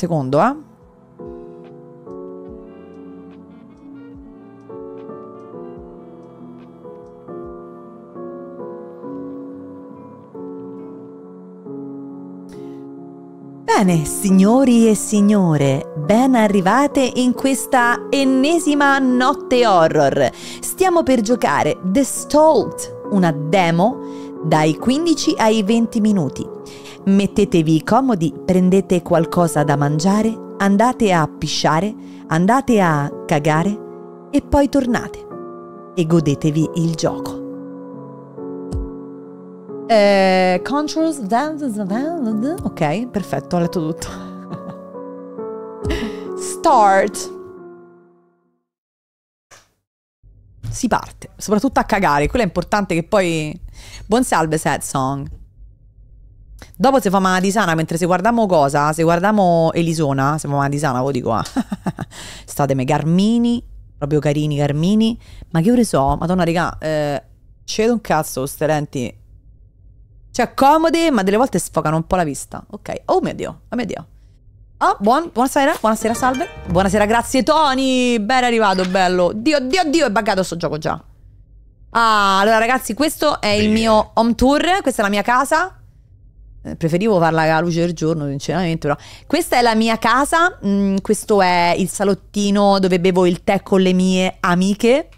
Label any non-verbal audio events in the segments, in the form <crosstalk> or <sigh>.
secondo, eh? Bene, signori e signore, ben arrivate in questa ennesima notte horror. Stiamo per giocare The Stolt, una demo dai 15 ai 20 minuti. Mettetevi comodi, prendete qualcosa da mangiare, andate a pisciare, andate a cagare e poi tornate e godetevi il gioco. Eh, controls, ok, perfetto, ho letto tutto. Start. Si parte, soprattutto a cagare, quello è importante che poi... Buon salve, sad song. Dopo se fa mala sana, mentre se guardiamo cosa, se guardiamo Elisona, se fa di sana, lo dico, ah. <laughs> statemi Carmini, proprio carini Carmini, ma che ore so? Madonna raga, eh, cedo un cazzo queste lenti. Cioè, comode, ma delle volte sfocano un po' la vista. Ok, oh mio Dio, oh mio Dio. Oh, buon, buonasera, buonasera, salve. Buonasera, grazie Tony, ben arrivato, bello. Dio, Dio, Dio, è buggato sto gioco già. Ah, allora ragazzi, questo è il mio home tour, questa è la mia casa. Eh, preferivo farla alla luce del giorno, sinceramente, però. Questa è la mia casa, mm, questo è il salottino dove bevo il tè con le mie amiche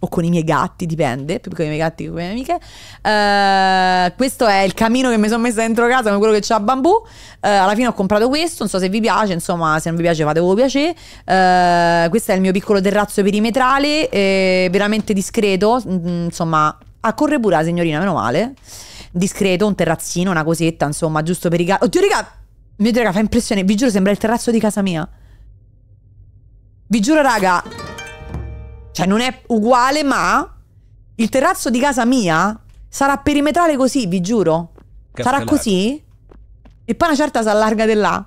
o con i miei gatti, dipende, più con i miei gatti che con le mie amiche. Uh, questo è il camino che mi sono messa dentro casa, come quello che c'ha bambù. Uh, alla fine ho comprato questo, non so se vi piace, insomma, se non vi piace fatevo piacere. Uh, questo è il mio piccolo terrazzo perimetrale, eh, veramente discreto, mm, insomma, a corre pure la signorina, meno male discreto, un terrazzino, una cosetta, insomma, giusto per i gatti. Oddio, raga, mio Dio, raga, fa impressione. Vi giuro, sembra il terrazzo di casa mia. Vi giuro, raga. Cioè, non è uguale, ma... Il terrazzo di casa mia sarà perimetrale così, vi giuro. Castellare. Sarà così? E poi una certa si allarga di là.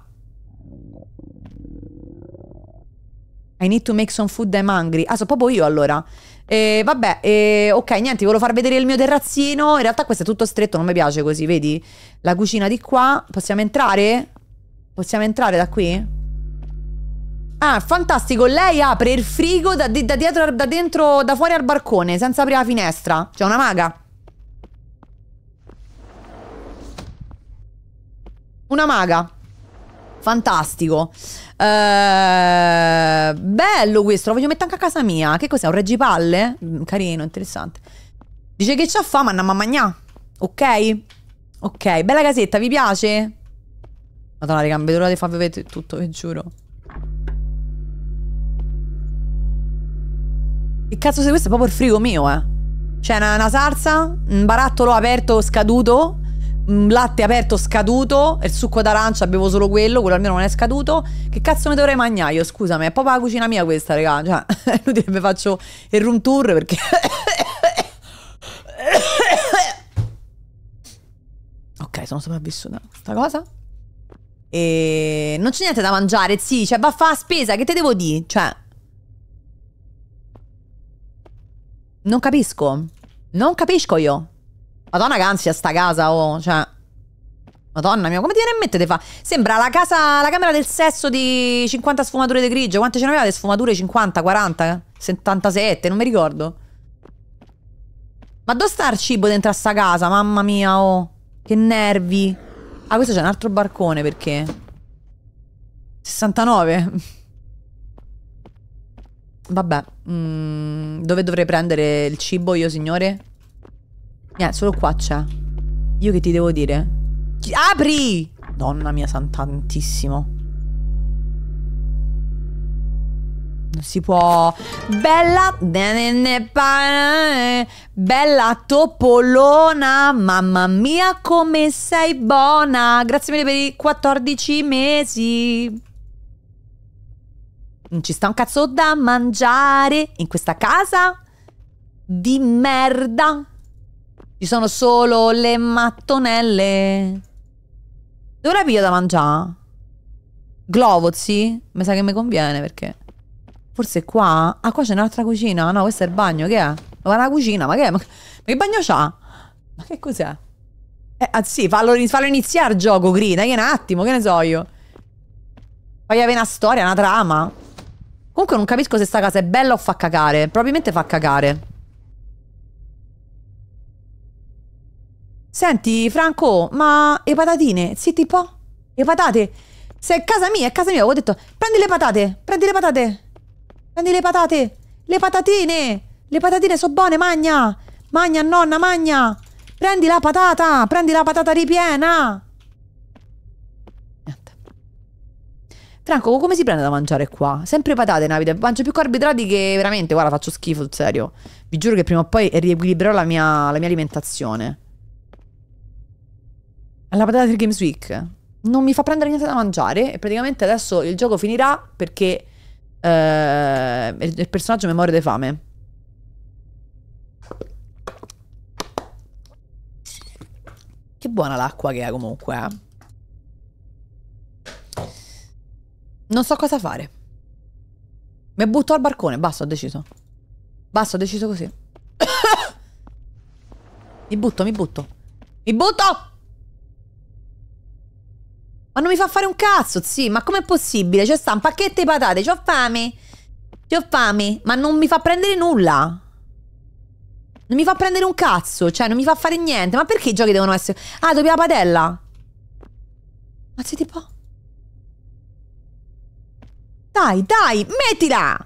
I need to make some food, I'm hungry. Ah, so proprio io allora. Eh, vabbè, eh, ok, niente, volevo far vedere il mio terrazzino. In realtà questo è tutto stretto, non mi piace così, vedi? La cucina di qua. Possiamo entrare? Possiamo entrare da qui? Ah, fantastico, lei apre il frigo da, da, dietro, da dentro, da fuori al barcone, senza aprire la finestra. C'è una maga. Una maga. Fantastico. Eh, bello questo, lo voglio mettere anche a casa mia. Che cos'è? Un reggipalle? Mm, carino, interessante. Dice che c'ha fame, andiamo a mangiare. Ok? Ok, bella casetta, vi piace? Madonna, raga, non vedo l'ora di farvi vedere tutto, vi giuro. Che cazzo se questo? È proprio il frigo mio, eh. Cioè, una, una, salsa, un barattolo aperto, scaduto latte aperto scaduto, e il succo d'arancia bevo solo quello, quello almeno non è scaduto. Che cazzo ne dovrei mangiare io? Scusami, è proprio la cucina mia questa, raga. Cioè, è <laughs> inutile che faccio il room tour perché... <coughs> ok, sono sopravvissuta a questa cosa. E non c'è niente da mangiare, sì, cioè va a fare spesa, che te devo dire? Cioè... Non capisco. Non capisco io. Madonna che ansia sta casa, oh, cioè... Madonna mia, come ti viene in mente te fa? Sembra la casa, la camera del sesso di 50 sfumature di grigio. Quante ce n'aveva di sfumature? 50, 40, 77, non mi ricordo. Ma dove sta il cibo dentro a sta casa? Mamma mia, oh. Che nervi. Ah, questo c'è un altro barcone, perché? 69. Vabbè. Mm, dove dovrei prendere il cibo io, signore? Niente, eh, solo qua c'è. Io che ti devo dire? apri! Donna mia santantissimo. Non si può... Bella... Eh, bella topolona, mamma mia come sei buona. Grazie mille per i 14 mesi. Non ci sta un cazzo da mangiare in questa casa di merda. Ci sono solo le mattonelle. Dove la piglio da mangiare? Glovo, Glovozi? Mi sa che mi conviene perché... Forse qua? Ah, qua c'è un'altra cucina. No, questo è il bagno. Che è? Ma la cucina, ma che è? Ma che bagno c'ha? Ma che cos'è? Eh, ah, sì, fallo, fallo iniziare il gioco, grida. Che un attimo, che ne so io. Fai avere una storia, una trama. Comunque non capisco se sta casa è bella o fa cagare. Probabilmente fa cagare. Senti, Franco, ma le patatine, Sì, tipo? po'. Le patate. Se è casa mia, è casa mia, avevo detto, prendi le patate, prendi le patate. Prendi le patate. Le patatine. Le patatine sono buone, magna. Magna, nonna, magna. Prendi la patata, prendi la patata ripiena. Niente. Franco, come si prende da mangiare qua? Sempre patate nella Mangio più carboidrati che veramente, guarda, faccio schifo, sul serio. Vi giuro che prima o poi riequilibrerò la mia, la mia alimentazione alla patata del Games Week. Non mi fa prendere niente da mangiare e praticamente adesso il gioco finirà perché eh, il personaggio mi muore di fame. Che buona l'acqua che è comunque. Eh. Non so cosa fare. Mi butto al barcone, basta, ho deciso. Basta, ho deciso così. <coughs> mi butto, mi butto. Mi butto! Ma non mi fa fare un cazzo, sì. Ma com'è possibile? C'è sta un pacchetto di patate, c'ho fame. C'ho fame, ma non mi fa prendere nulla. Non mi fa prendere un cazzo, cioè non mi fa fare niente. Ma perché i giochi devono essere... Ah, dobbiamo la padella. Ma siete po'... Dai, dai, mettila!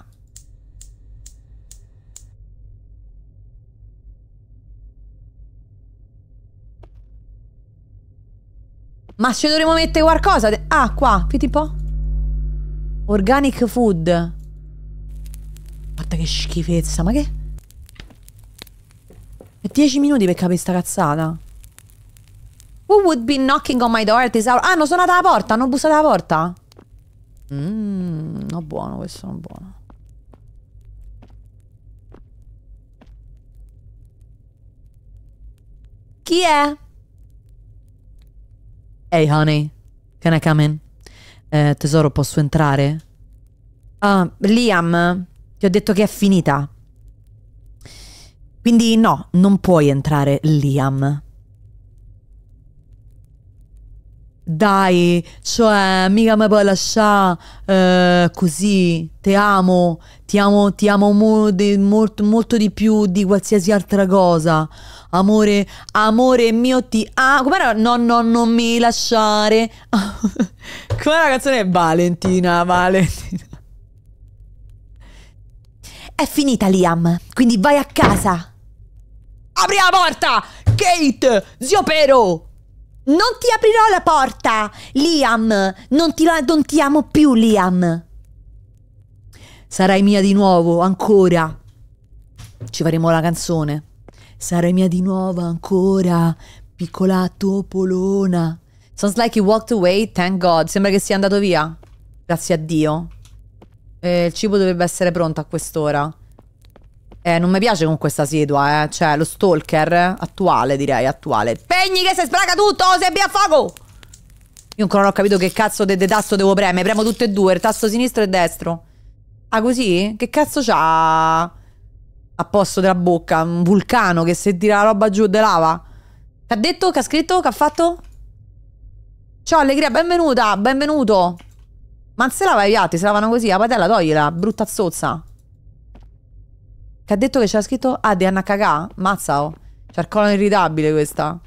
Ma ci dovremmo mettere qualcosa. Ah, qua. Vedi un po'. Organic food. Guarda che schifezza. Ma che... È 10 minuti per capire sta cazzata. Who would be knocking on my door at this hour? Ah, non sono andata alla porta. Hanno bussato alla porta. Mmm, no buono. Questo non buono. Chi è? Hey honey, can I come in? Eh, tesoro, posso entrare? Ah, Liam, ti ho detto che è finita. Quindi no, non puoi entrare, Liam. dai, cioè, mica mi puoi lasciare eh, così, ti amo, ti amo, ti amo mo di, molto, molto di più di qualsiasi altra cosa. Amore, amore mio, ti amo. Ah, com'era? No, no, non mi lasciare. <laughs> com'era la canzone? Valentina, Valentina. È finita, Liam, quindi vai a casa. Apri la porta! Kate! Zio Pero! Non ti aprirò la porta, Liam! Non ti, non ti amo più, Liam! Sarai mia di nuovo, ancora. Ci faremo la canzone. Sarai mia di nuovo, ancora, piccola topolona. Sounds like he walked away, thank God. Sembra che sia andato via. Grazie a Dio. Eh, il cibo dovrebbe essere pronto a quest'ora. Eh, non mi piace con questa situa, eh. Cioè, lo stalker attuale, direi, attuale. Pegni che se sbraga tutto, se abbia fuoco! Io ancora non ho capito che cazzo di de tasto devo premere. Premo tutte e due, il tasto sinistro e destro. Ah, così? Che cazzo c'ha a posto della bocca? Un vulcano che se tira la roba giù de lava? Che ha detto? Che ha scritto? Che ha fatto? Ciao Allegria, benvenuta, benvenuto. Ma non se lava i piatti, se lavano così, la padella togliela, brutta zozza. Che ha detto che c'era scritto... Ah, di Anna Cagà? Mazzao. Oh. C'è Cercola irritabile questa.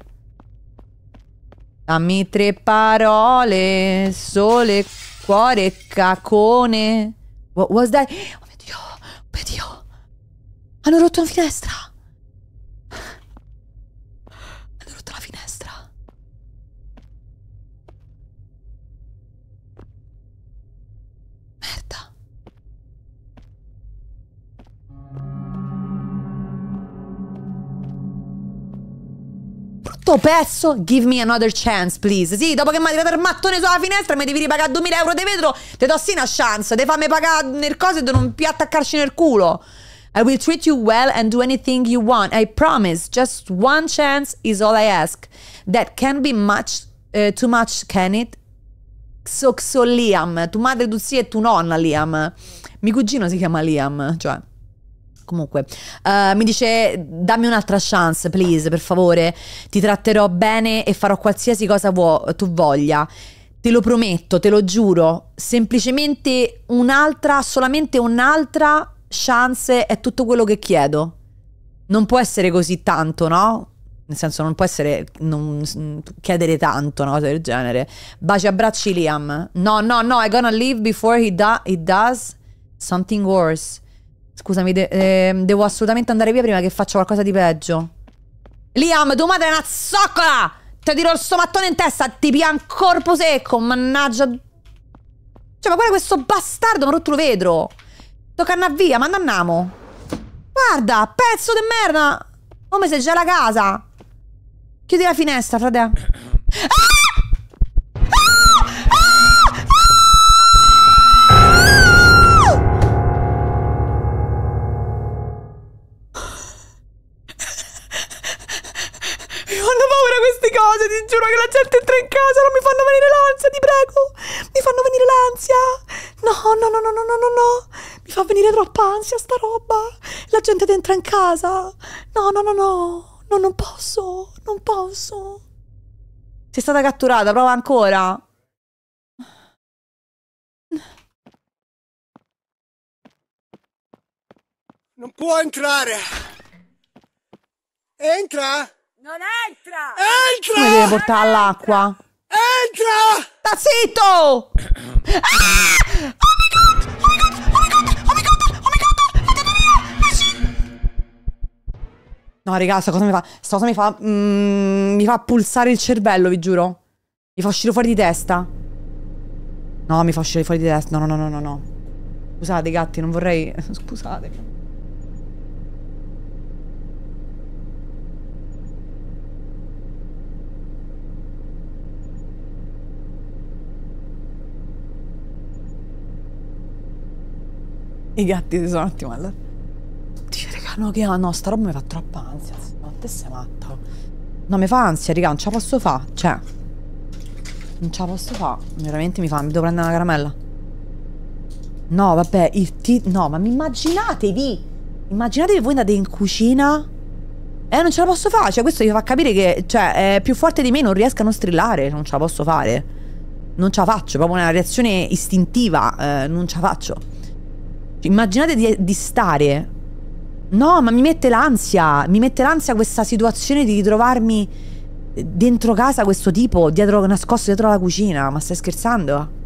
Dammi tre parole. Sole, cuore, cacone. What was that? Oh mio Dio, oh mio Dio. Hanno rotto una finestra. sto pezzo, give me another chance, please. Sì, dopo che mi ha tirato il mattone sulla finestra, mi devi ripagare 2000 euro di vetro, te do sì una chance, devi farmi pagare nel coso e non più attaccarci nel culo. I will treat you well and do anything you want. I promise. Just one chance is all I ask. That can be much, uh, too much, can it? Xoxo Liam. Tu madre, tu sì e tu nonna, Liam. Mi cugino si chiama Liam, cioè. Comunque, uh, mi dice: Dammi un'altra chance, please, per favore. Ti tratterò bene e farò qualsiasi cosa tu voglia. Te lo prometto, te lo giuro. Semplicemente un'altra, solamente un'altra chance è tutto quello che chiedo. Non può essere così tanto, no? Nel senso, non può essere non, chiedere tanto, una cosa del genere. Baci abbracci Liam. No, no, no, I'm gonna leave before he, do he does something worse. Scusami, de eh, devo assolutamente andare via prima che faccia qualcosa di peggio. Liam, tua madre è una zoccola! Ti tiro il somattone in testa, ti pian corpo secco, mannaggia. Cioè, ma guarda questo bastardo, mi rotto lo vetro. Tocca andare via, ma andiamo. Guarda, pezzo di merda! Come se già la casa. Chiudi la finestra, frate. giuro che la gente entra in casa, non mi fanno venire l'ansia, ti prego. Mi fanno venire l'ansia. No, no, no, no, no, no, no, no. Mi fa venire troppa ansia sta roba. La gente entra in casa. No, no, no, no. No, non posso. Non posso. Sei stata catturata, prova ancora. Non può entrare. Entra! Non entra! Eh, Entra! Mi deve portare all'acqua. Entra! Sta zitto! ah! ah no, raga, sta cosa mi fa. Sta cosa mi fa. Mm, mi fa pulsare il cervello, vi giuro. Mi fa uscire fuori di testa. No, mi fa uscire fuori di testa. No, no, no, no, no. Scusate, gatti, non vorrei. <laughs> Scusate. I gatti si sono un attimo alla... Dice, raga, no, che... No, sta roba mi fa troppa ansia. Ma te sei matta. Oh. No, mi fa ansia, raga, non ce la posso fare. Cioè... Non ce la posso fare. Veramente mi fa... Mi devo prendere una caramella. No, vabbè, il ti... No, ma immaginatevi! Immaginatevi voi andate in cucina... Eh, non ce la posso fare. Cioè, questo vi fa capire che, cioè, è più forte di me, non riesco a non strillare. Non ce la posso fare. Non ce la faccio. è Proprio una reazione istintiva. Eh, non ce la faccio. Immaginate di, di stare. No, ma mi mette l'ansia. Mi mette l'ansia questa situazione di ritrovarmi dentro casa questo tipo, dietro, nascosto dietro la cucina. Ma stai scherzando?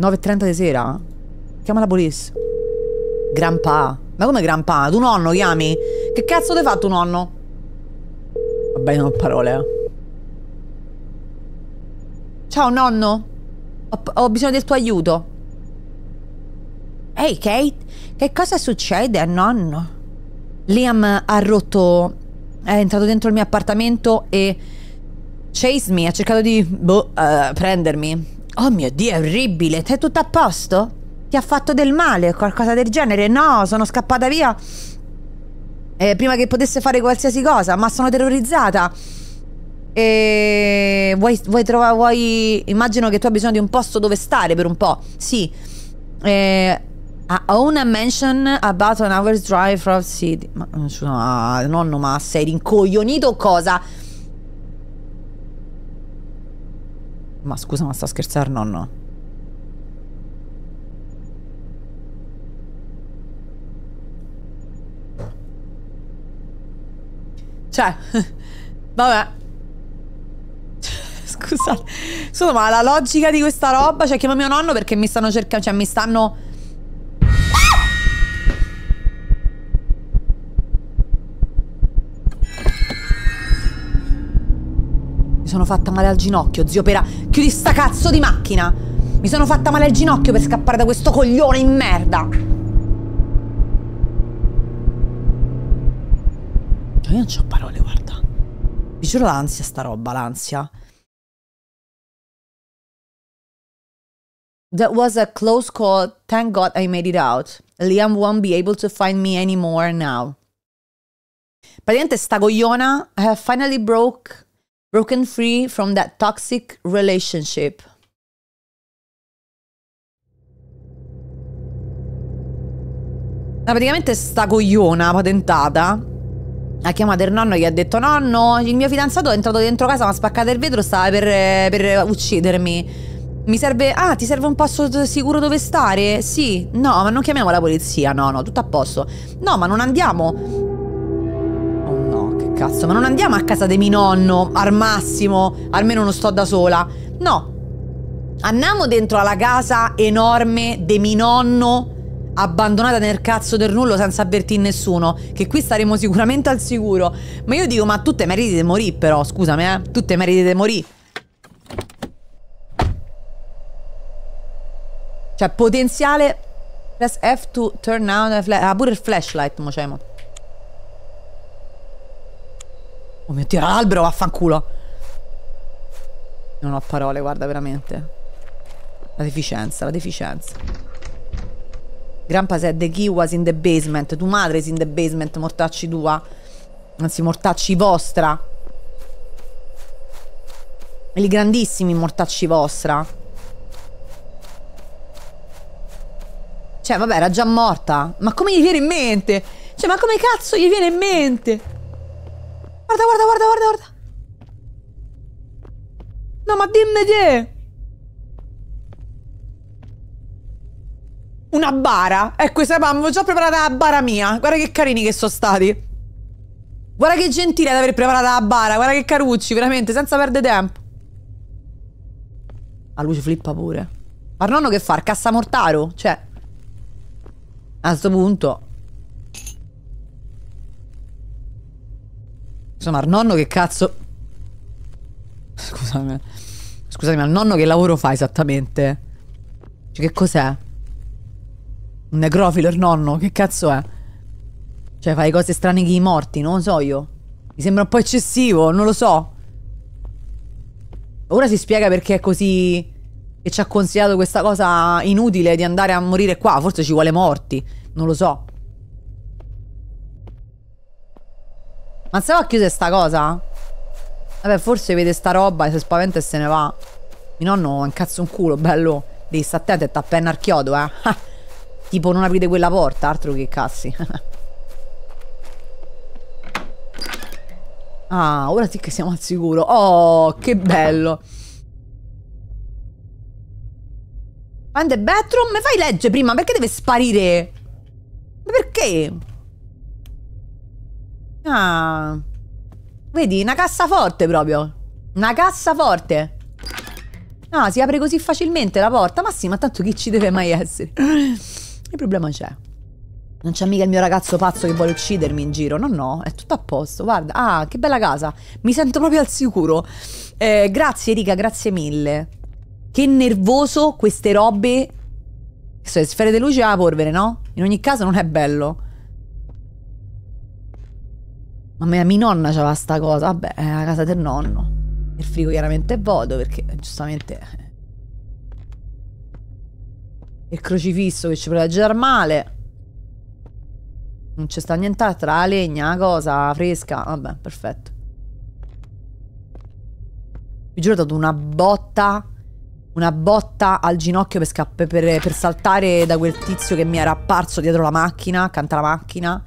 ...9.30 di sera? Chiama la polizia. Granpa. Ma come granpa? Tu nonno chiami? Che cazzo ti hai fatto nonno? Vabbè, non ho parole, eh. Ciao nonno, ho, ho bisogno del tuo aiuto. Ehi hey Kate, che cosa succede a nonno? Liam ha rotto... è entrato dentro il mio appartamento e... Chase me, ha cercato di... Boh, uh, prendermi. Oh mio Dio, è orribile, sei tutto a posto? Ti ha fatto del male, o qualcosa del genere? No, sono scappata via... Eh, prima che potesse fare qualsiasi cosa, ma sono terrorizzata. E vuoi, vuoi trovare, vuoi... Immagino che tu abbia bisogno di un posto dove stare per un po'. Sì. Eh, I own a mansion about an hour's drive from city. Ma no, nonno, ma sei rincoglionito o cosa? Ma scusa, ma sta scherzando, nonno? Cioè, <laughs> vabbè. Scusate. Scusa, ma la logica di questa roba... Cioè, chiama mio nonno perché mi stanno cercando... Cioè, mi stanno... Mi sono fatta male al ginocchio, zio Pera. Chiudi sta cazzo di macchina. Mi sono fatta male al ginocchio per scappare da questo coglione in merda. Cioè, io non ho parole, guarda. Vi giuro l'ansia sta roba, l'ansia. That was a close call. Thank God I made it out. Liam won't be able to find me anymore now. Praticamente sta cogliona I have finally broke, broken free from that toxic relationship. No, praticamente sta cogliona patentata ha chiamato il nonno e gli ha detto nonno il mio fidanzato è entrato dentro casa ma ha spaccato il vetro stava per, eh, per uccidermi mi serve... Ah, ti serve un posto sicuro dove stare? Sì. No, ma non chiamiamo la polizia. No, no, tutto a posto. No, ma non andiamo Oh no, che cazzo, ma non andiamo a casa di mio nonno al massimo, almeno non sto da sola. No. Andiamo dentro alla casa enorme di mio nonno abbandonata nel cazzo del nullo senza avvertir nessuno, che qui staremo sicuramente al sicuro. Ma io dico, ma tu te meriti di morire però, scusami, eh, tu te meriti di morire. Cioè, potenziale... Press F to turn on... Ah, pure il flashlight, mocemo. Oh mio Dio, l'albero, vaffanculo. Non ho parole, guarda, veramente. La deficienza, la deficienza. Grandpa said the key was in the basement. Tu madre is in the basement, mortacci tua. Anzi, mortacci vostra. E li grandissimi mortacci vostra. Cioè, vabbè, era già morta. Ma come gli viene in mente? Cioè, ma come cazzo gli viene in mente? Guarda, guarda, guarda, guarda, guarda. No, ma dimmi te. Una bara. Ecco, questa sapevamo, avevo già preparata la bara mia. Guarda che carini che sono stati. Guarda che gentile ad aver preparato la bara. Guarda che carucci, veramente, senza perdere tempo. La luce flippa pure. Ma nonno che fa? Cassa mortaro? Cioè... A questo punto... Insomma, al nonno che cazzo... Scusami. Scusami, al nonno che lavoro fa esattamente? Cioè, che cos'è? Un necrofilo il nonno? Che cazzo è? Cioè, fai cose strane che i morti, non lo so io. Mi sembra un po' eccessivo, non lo so. Ora si spiega perché è così e ci ha consigliato questa cosa inutile di andare a morire qua. Forse ci vuole morti, non lo so. Ma se va chiusa sta cosa? Vabbè, forse vede sta roba e si spaventa e se ne va. Mi nonno è cazzo un culo, bello. Devi stare attento e t'appenna al chiodo, eh. <laughs> tipo non aprite quella porta, altro che cazzi. <laughs> ah, ora sì che siamo al sicuro. Oh, che bello. Find the bathroom? Mi fai leggere prima? Perché deve sparire? Ma perché? Ah. Vedi, una cassaforte proprio. Una cassaforte. Ah, si apre così facilmente la porta. Ma sì, ma tanto chi ci deve mai essere? Il problema c'è. Non c'è mica il mio ragazzo pazzo che vuole uccidermi in giro. No, no, è tutto a posto. Guarda, ah, che bella casa. Mi sento proprio al sicuro. Eh, grazie, Erika, grazie mille. Che nervoso queste robe. Cioè, sfere di luce e la polvere, no? In ogni caso non è bello. Mamma mia, mia nonna c'aveva sta cosa. Vabbè, è la casa del nonno. Il frigo chiaramente è vuoto perché eh, giustamente... Eh. Il crocifisso che ci protegge dal male. Non c'è sta nient'altro, la legna, la cosa fresca. Vabbè, perfetto. Vi giuro ho dato una botta una botta al ginocchio per, scappare, per, per, saltare da quel tizio che mi era apparso dietro la macchina, accanto alla macchina,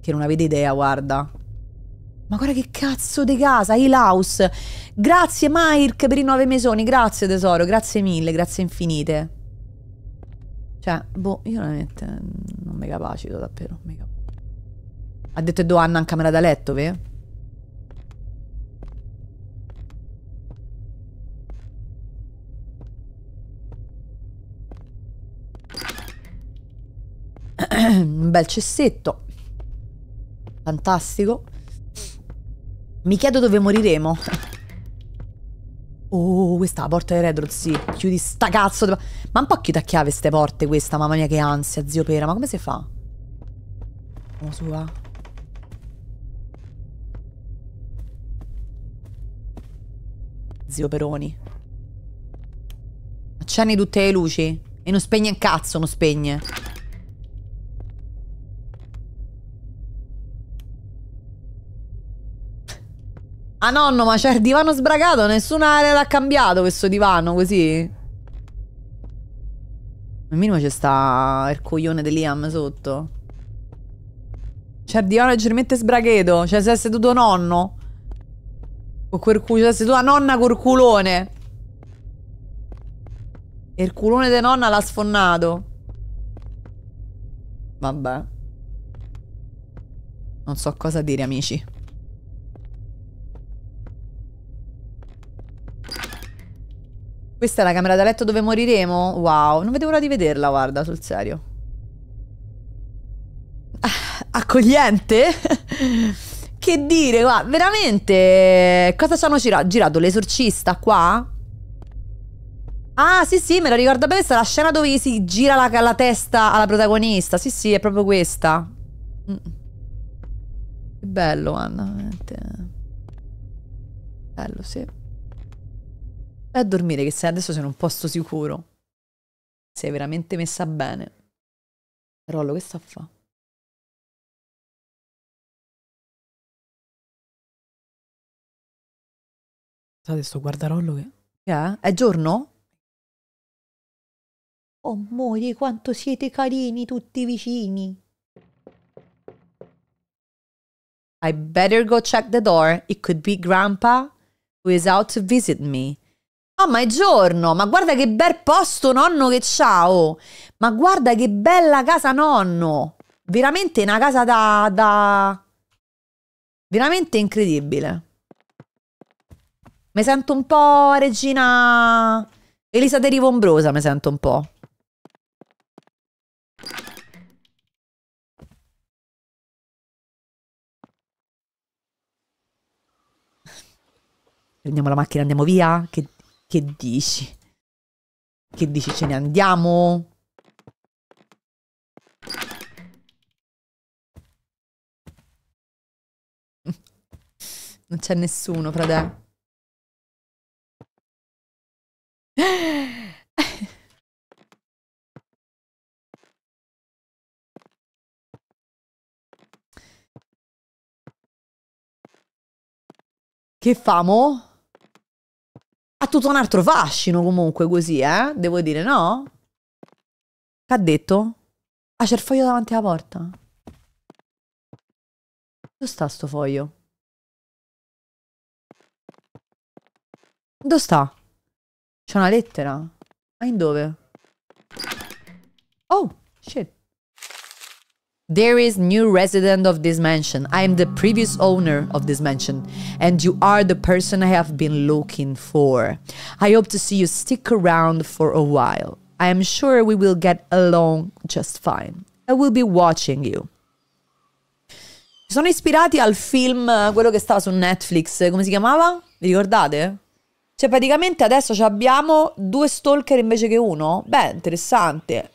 che non avete idea, guarda. Ma guarda che cazzo di casa, il house. Grazie Mike per i nove mesoni, grazie tesoro, grazie mille, grazie infinite. Cioè, boh, io veramente non mi capacito davvero, mi capacito. Ha detto Edoanna in camera da letto, vero? un bel cessetto. Fantastico. Mi chiedo dove moriremo. Oh, questa è la porta di Redroth, sì. Chiudi sta cazzo. Ma un po' chiude a chiave queste porte questa, mamma mia che ansia, zio Pera. Ma come si fa? Oh, sua. Zio Peroni. Accendi tutte le luci. E non spegne un cazzo, non spegne. Ah nonno, ma c'è il divano sbragato, nessuna area l'ha cambiato questo divano così. Al minimo c'è sta il coglione di Liam sotto. C'è il divano leggermente sbragheto, cioè se è seduto nonno. Con quel culo, cioè seduta nonna col culone. E il culone di nonna l'ha sfonnato. Vabbè. Non so cosa dire, amici. Questa è la camera da letto dove moriremo? Wow, non vedevo l'ora di vederla, guarda, sul serio. Ah, accogliente? <laughs> che dire, guarda, veramente? Cosa ci hanno girato? l'esorcista qua? Ah, sì, sì, me la ricordo bene, questa è la scena dove si gira la, la, testa alla protagonista. Sì, sì, è proprio questa. Mm. Che bello, Anna, veramente. Bello, sì. Vai a dormire che sei adesso sei in un posto sicuro. Sei veramente messa bene. Rollo, che sta a fa? State sto guardarollo che... Yeah. È giorno? Oh, mori, quanto siete carini tutti vicini. I better go check the door. It could be grandpa who is out to visit me. Ah, oh, ma è giorno! Ma guarda che bel posto nonno che ciao! Ma guarda che bella casa nonno! Veramente una casa da... da... Veramente incredibile. Mi sento un po' regina... Elisa De Rivombrosa, mi sento un po'. Prendiamo la macchina, andiamo via? Che che dici? Che dici, ce ne andiamo? <laughs> Non c'è nessuno, frate. <laughs> Che famo? Ha tutto un altro fascino comunque così, eh? Devo dire, no? Che ha detto? Ah, c'è il foglio davanti alla porta. Dove sta sto foglio? Dove sta? C'è una lettera. Ma in dove? Oh, shit. There is new resident of this mansion. I am the previous owner of this mansion, and you are the person I have been looking for. I hope to see you stick around for a while. I am sure we will get along just fine. I will be watching you. Sono ispirati al film, eh, quello che stava su Netflix, eh, come si chiamava? Vi ricordate? Cioè praticamente adesso abbiamo due stalker invece che uno? Beh, interessante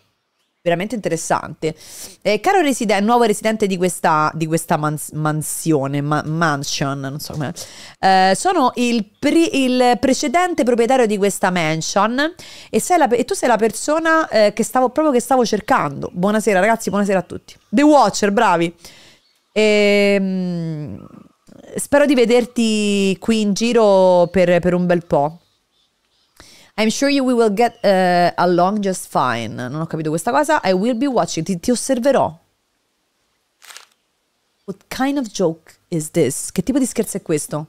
veramente interessante. Eh, caro residen- nuovo residente di questa, di questa mans- mansione, ma- mansion, non so come... Eh, sono il, pre- il, precedente proprietario di questa mansion e, sei la pe- e tu sei la persona eh, che stavo, proprio che stavo cercando. Buonasera ragazzi, buonasera a tutti. The Watcher, bravi. Ehm, spero di vederti qui in giro per, per un bel po'. I'm sure you will get uh, along just fine. Non ho capito questa cosa. I will be watching. Ti, ti, osserverò. What kind of joke is this? Che tipo di scherzo è questo?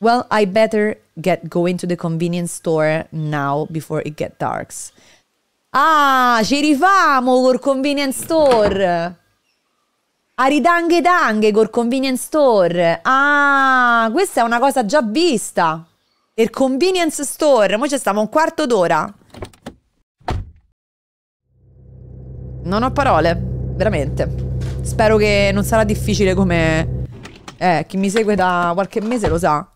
Well, I better get going to the convenience store now before it gets dark. Ah, ci rifamo col convenience store! Aridanghe danghe col convenience store! Ah, questa è una cosa già vista! Il convenience store. Mo' ci stava un quarto d'ora. Non ho parole. Veramente. Spero che non sarà difficile come... Eh, chi mi segue da qualche mese lo sa.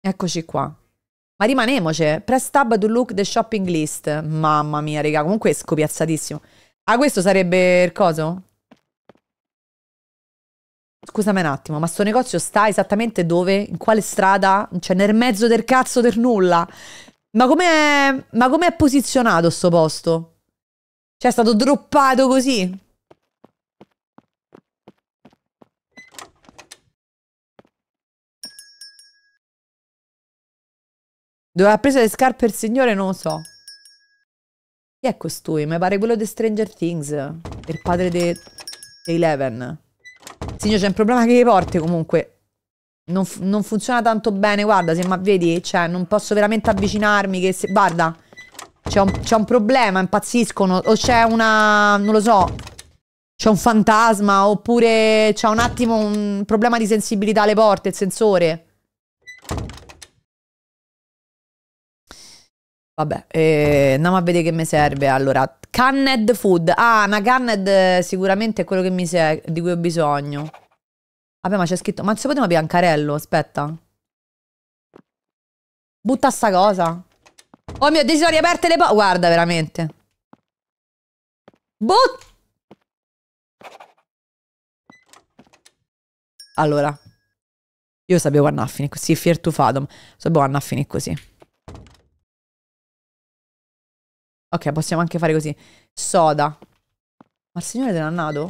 Eccoci qua. Ma rimanemoci. Press tab to look the shopping list. Mamma mia, raga. Comunque è scopiazzatissimo. Ah, questo sarebbe il coso? Scusami un attimo, ma sto negozio sta esattamente dove? In quale strada? Cioè nel mezzo del cazzo del nulla. Ma com'è, ma com'è posizionato sto posto? Cioè è stato droppato così? Dove ha preso le scarpe il signore non lo so. Chi è costui? Mi pare quello di Stranger Things. Il padre di Eleven. Signore, c'è un problema che le porte comunque non, non, funziona tanto bene. Guarda, se ma vedi, cioè, non posso veramente avvicinarmi. Che se, guarda, c'è un, un, problema, impazziscono. O c'è una, non lo so, c'è un fantasma. Oppure c'è un attimo un problema di sensibilità alle porte, il sensore. Vabbè, eh, andiamo a vedere che mi serve. Allora, canned food. Ah, una canned eh, sicuramente è quello che mi serve, di cui ho bisogno. Vabbè, ma c'è scritto... Ma se poteva piancarello, aspetta. Butta sta cosa. Oh mio, Dio, sono riaperte le po... Guarda, veramente. But... Allora. Io sapevo quando a finire così, fear to fathom. Sapevo quando a finire così. Ok, possiamo anche fare così. Soda. Ma il signore te l'ha nato?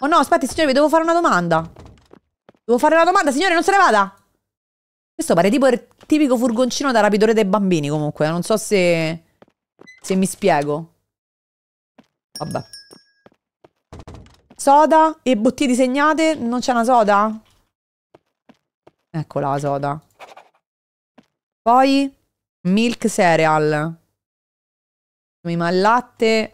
Oh no, aspetta, signore, vi devo fare una domanda. Devo fare una domanda, signore, non se ne vada! Questo pare tipo il tipico furgoncino da rapitore dei bambini, comunque. Non so se... Se mi spiego. Vabbè. Soda e bottiglie disegnate. Non c'è una soda? Eccola la soda. Poi... Milk cereal ma il latte...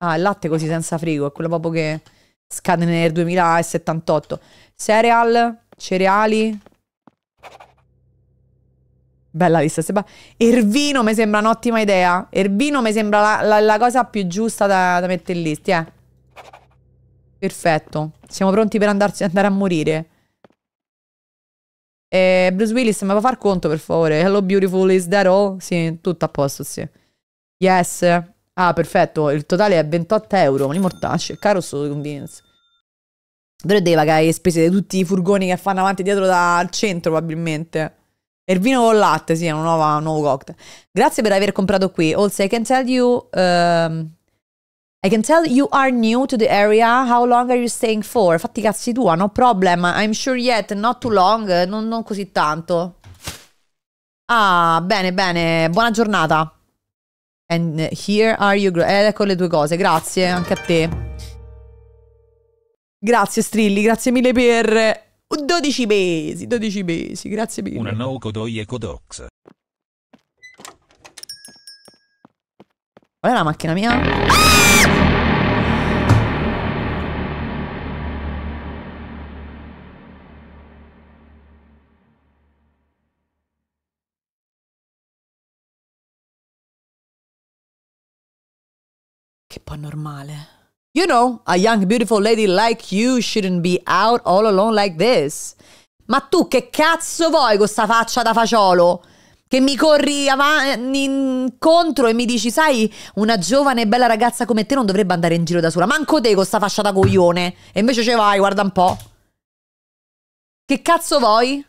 Ah, il latte così senza frigo, è quello proprio che scade nel 2078. Cereal, cereali. Bella lista, sembra... Ervino mi sembra un'ottima idea. Ervino mi sembra la, la, la, cosa più giusta da, da mettere in lista, eh. Perfetto. Siamo pronti per andarci, andare a morire. E Bruce Willis mi va a far conto per favore. Hello beautiful, is that all? Sì, tutto a posto, sì. Yes. Ah, perfetto, il totale è 28 euro, ma li mortacci, caro solo convenience. Però deve pagare le spese di tutti i furgoni che fanno avanti e dietro dal centro probabilmente. E il vino con latte, sì, è un nuovo, un nuovo cocktail. Grazie per aver comprato qui. Also, I can tell you... Um, i can tell you are new to the area. How long are you staying for? Fatti cazzi tua, no problem. I'm sure yet, not too long. Non, non così tanto. Ah, bene, bene. Buona giornata. And here are you. Eh, ecco le due cose. Grazie anche a te. Grazie, Strilli. Grazie mille per 12 mesi. 12 mesi. Grazie mille. Una no Kodoy e Kodox. Qual è la macchina mia? Ah! Che po' normale. You know, a young beautiful lady like you shouldn't be out all alone like this. Ma tu che cazzo vuoi con sta faccia da faciolo? che mi corri avanti, mm, incontro e mi dici, sai, una giovane e bella ragazza come te non dovrebbe andare in giro da sola. Manco te con sta fasciata coglione. E invece ce vai, guarda un po'. Che cazzo vuoi?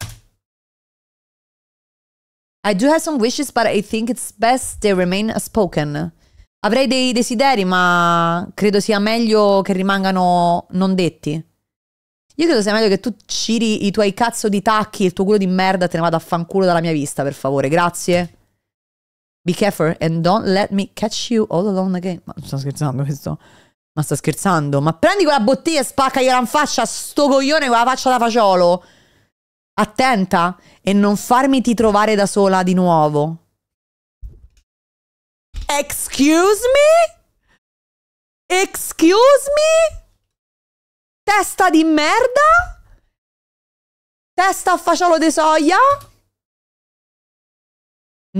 I do have some wishes, but I think it's best they remain spoken. Avrei dei desideri, ma credo sia meglio che rimangano non detti. Io credo sia meglio che tu ciri i tuoi cazzo di tacchi e il tuo culo di merda te ne vado a fanculo dalla mia vista, per favore. Grazie. Be careful and don't let me catch you all alone again. Ma non sto scherzando questo. Ma sta scherzando. Ma prendi quella bottiglia e spaccagliela in faccia a sto coglione con la faccia da faciolo. Attenta e non farmi ti trovare da sola di nuovo. Excuse me? Excuse me? Testa di merda? Testa a fagiolo di soia?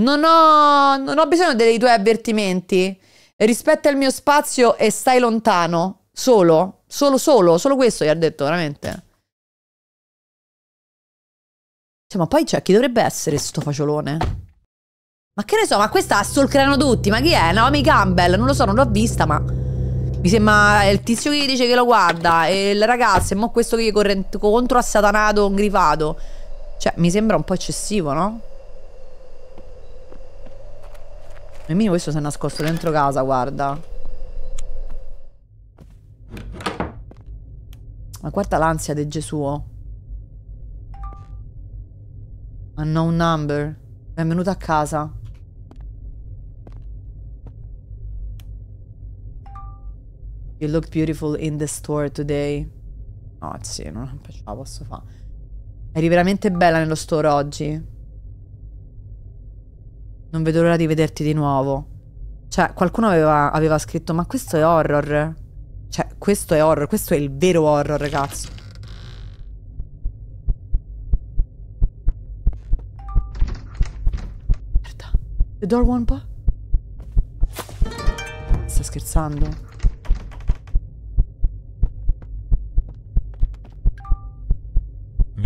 Non ho, non ho bisogno dei tuoi avvertimenti. Rispetta il mio spazio e stai lontano. Solo, solo, solo, solo questo gli ha detto veramente. Cioè, ma poi c'è cioè, chi dovrebbe essere sto faciolone? Ma che ne so, ma questa ha sul crano tutti, ma chi è? Naomi Campbell, non lo so, non l'ho vista, ma... Mi sembra il tizio che dice che lo guarda e il ragazzo e mo questo che corre contro a satanato grifato. Cioè, mi sembra un po' eccessivo, no? Nemmeno questo si è nascosto dentro casa, guarda. Ma guarda l'ansia di Gesù. Oh. Unknown number. Benvenuto a casa. You look beautiful in the store today. Oh, sì, non ce la posso fare. Eri veramente bella nello store oggi. Non vedo l'ora di vederti di nuovo. Cioè, qualcuno aveva, aveva scritto, ma questo è horror. Cioè, questo è horror, questo è il vero horror, ragazzi. Merda. The door one po'. Sta scherzando?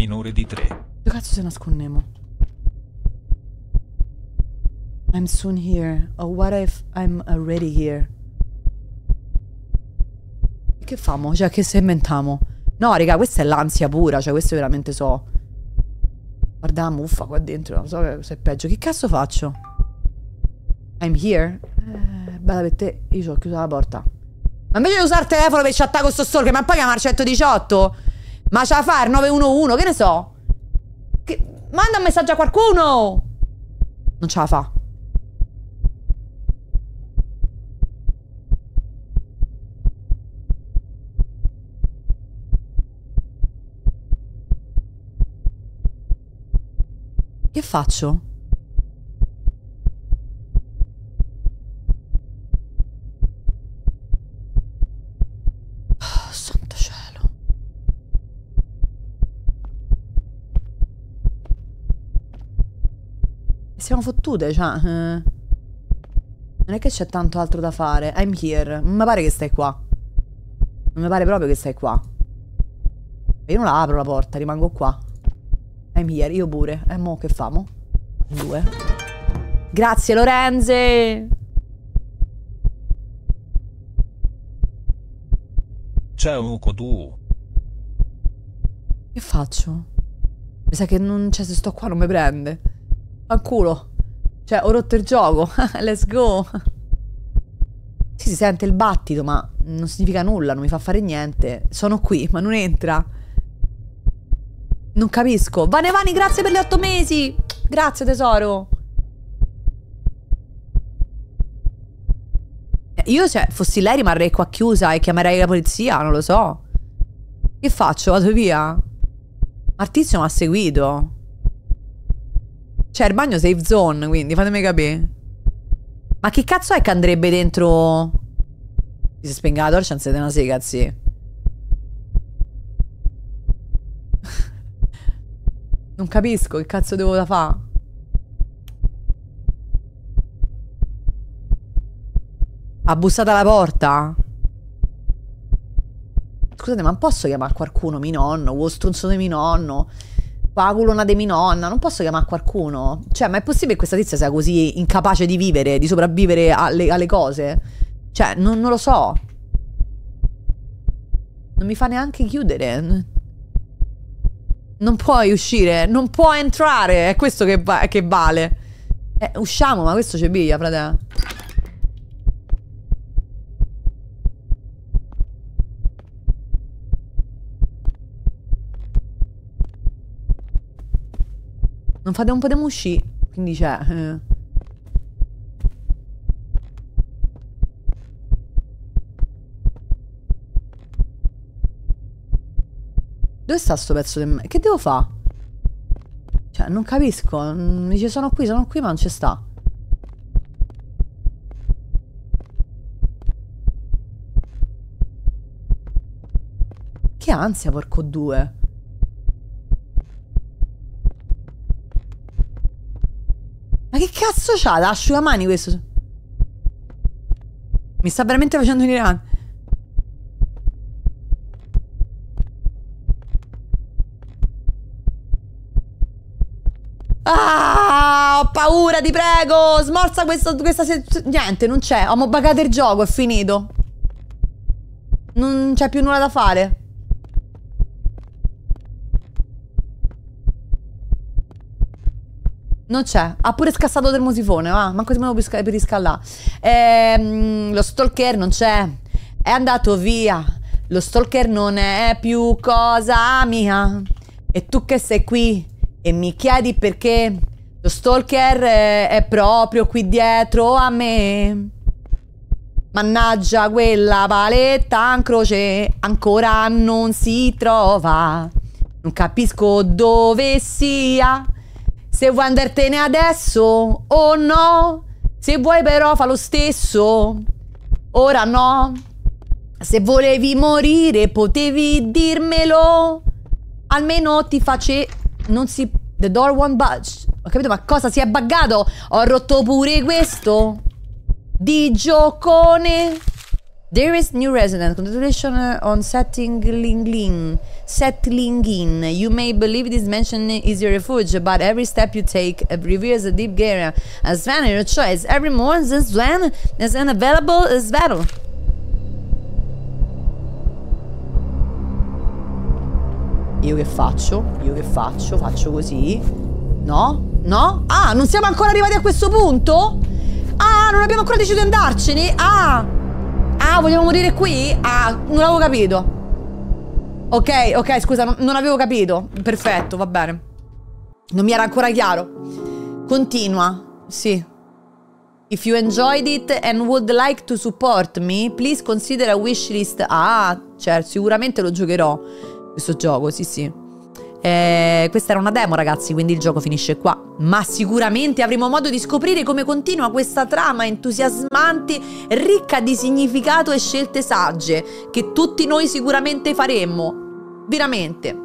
minore di 3. Dove cazzo se nascondemo? I'm soon here. Oh, what if I'm already here? Che famo? Cioè, che se inventiamo? No, raga, questa è l'ansia pura. Cioè, questo veramente so. Guarda la muffa qua dentro. Non so se è peggio. Che cazzo faccio? I'm here. Eh, bella per te. Io ho chiuso la porta. Ma invece di usare il telefono per chattare con sto stalker, ma poi chiamare 118? Ma c'ha da fare 911, che ne so? Che... Manda un messaggio a qualcuno! Non ce la fa. Che faccio? fottute, cioè... Eh. Non è che c'è tanto altro da fare. I'm here. Non mi pare che stai qua. Non mi pare proprio che stai qua. Io non la apro la porta, rimango qua. I'm here, io pure. E eh, mo che famo? Due. Grazie Lorenze! C'è un tu. Che faccio? Mi sa che non... Cioè, se sto qua non mi prende. Al culo. Cioè, ho rotto il gioco. <laughs> Let's go. Sì, si sente il battito, ma non significa nulla, non mi fa fare niente. Sono qui, ma non entra. Non capisco. Vane Vani, grazie per gli otto mesi. Grazie, tesoro. Eh, io, cioè, fossi lei rimarrei qua chiusa e chiamerei la polizia, non lo so. Che faccio? Vado via? Martizio mi ha seguito. Cioè, il bagno safe zone, quindi fatemi capire. Ma che cazzo è che andrebbe dentro... Si spenga la torcia, non siete una sega, sì. <laughs> non capisco che cazzo devo da fare. Ha bussato alla porta? Scusate, ma posso chiamare qualcuno, mio nonno, o stronzo di mio nonno? Pagulona di mi nonna, non posso chiamare qualcuno? Cioè, ma è possibile che questa tizia sia così incapace di vivere, di sopravvivere alle, alle cose? Cioè, non, non lo so. Non mi fa neanche chiudere. Non puoi uscire, non puoi entrare. È questo che, va che vale. Eh, usciamo, ma questo c'è biglia, fratello. Non fate un po' di musci. Quindi c'è... Eh. Dove sta sto pezzo di... Che devo fare? Cioè, non capisco. Mi mm, dice sono qui, sono qui, ma non ci sta. Che ansia, porco due. Ma che cazzo c'ha? L'asciugamani questo? Mi sta veramente facendo venire avanti. Ah, ho paura, ti prego! Smorza questo, questa... Niente, non c'è. Ho buggato il gioco, è finito. Non c'è più nulla da fare. Non c'è. Ha pure scassato del musifone. va. Ma così me lo per riscaldare. Ehm, lo stalker non c'è. È andato via. Lo stalker non è più cosa mia. E tu che sei qui e mi chiedi perché lo stalker è, eh, è proprio qui dietro a me. Mannaggia quella paletta in croce ancora non si trova. Non capisco dove sia. Se vuoi andartene adesso o oh no? Se vuoi però fa lo stesso. Ora no. Se volevi morire potevi dirmelo. Almeno ti face... Non si... The door won't budge. Ho capito ma cosa si è buggato? Ho rotto pure questo. Di giocone. There is new resident, congratulations on setting ling in. Settling in. You may believe this mansion is your refuge, but every step you take reveals a deep area. A Sven your choice. Every morning, this Sven is an as battle. Io che faccio? Io che faccio? Faccio così? No? No? Ah, non siamo ancora arrivati a questo punto? Ah, non abbiamo ancora deciso di andarcene? Ah! Ah, vogliamo morire qui? Ah, non l'avevo capito. Ok, ok, scusa, non, non avevo capito. Perfetto, va bene. Non mi era ancora chiaro. Continua. Sì. If you enjoyed it and would like to support me, please consider a wishlist. Ah, certo, sicuramente lo giocherò. Questo gioco, sì, sì. Eh, questa era una demo ragazzi, quindi il gioco finisce qua. Ma sicuramente avremo modo di scoprire come continua questa trama entusiasmante, ricca di significato e scelte sagge, che tutti noi sicuramente faremmo. Veramente.